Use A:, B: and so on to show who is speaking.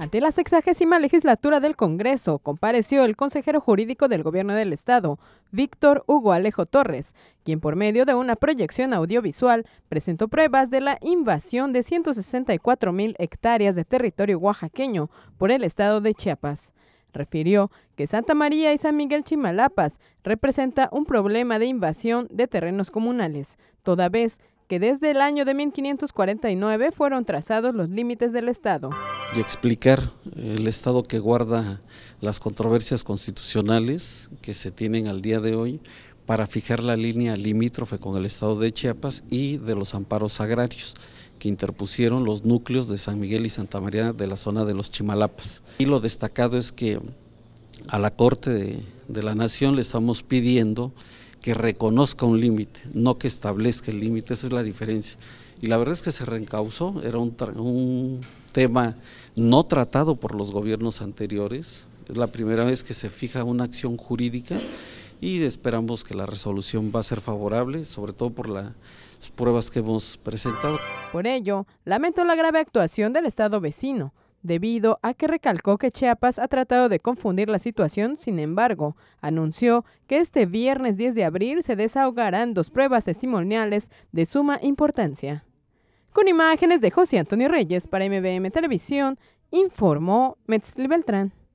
A: Ante la sexagésima legislatura del Congreso, compareció el consejero jurídico del Gobierno del Estado, Víctor Hugo Alejo Torres, quien por medio de una proyección audiovisual presentó pruebas de la invasión de 164 mil hectáreas de territorio oaxaqueño por el Estado de Chiapas. Refirió que Santa María y San Miguel Chimalapas representa un problema de invasión de terrenos comunales, toda vez que desde el año de 1549 fueron trazados los límites del Estado.
B: Y explicar el Estado que guarda las controversias constitucionales que se tienen al día de hoy para fijar la línea limítrofe con el Estado de Chiapas y de los amparos agrarios que interpusieron los núcleos de San Miguel y Santa María de la zona de los Chimalapas. Y lo destacado es que a la Corte de, de la Nación le estamos pidiendo que reconozca un límite, no que establezca el límite, esa es la diferencia. Y la verdad es que se reencausó, era un, un tema no tratado por los gobiernos anteriores, es la primera vez que se fija una acción jurídica y esperamos que la resolución va a ser favorable, sobre todo por las pruebas que hemos presentado.
A: Por ello, lamento la grave actuación del Estado vecino, debido a que recalcó que Chiapas ha tratado de confundir la situación, sin embargo, anunció que este viernes 10 de abril se desahogarán dos pruebas testimoniales de suma importancia. Con imágenes de José Antonio Reyes para MBM Televisión, informó Metzli Beltrán.